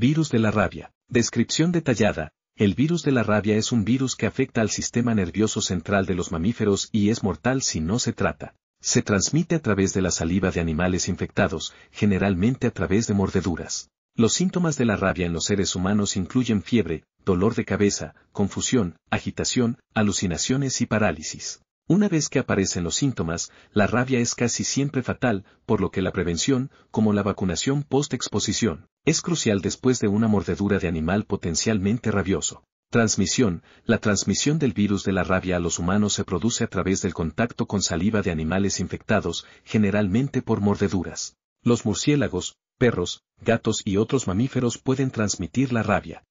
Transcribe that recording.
Virus de la rabia. Descripción detallada. El virus de la rabia es un virus que afecta al sistema nervioso central de los mamíferos y es mortal si no se trata. Se transmite a través de la saliva de animales infectados, generalmente a través de mordeduras. Los síntomas de la rabia en los seres humanos incluyen fiebre, dolor de cabeza, confusión, agitación, alucinaciones y parálisis. Una vez que aparecen los síntomas, la rabia es casi siempre fatal, por lo que la prevención, como la vacunación post-exposición, es crucial después de una mordedura de animal potencialmente rabioso. Transmisión. La transmisión del virus de la rabia a los humanos se produce a través del contacto con saliva de animales infectados, generalmente por mordeduras. Los murciélagos, perros, gatos y otros mamíferos pueden transmitir la rabia,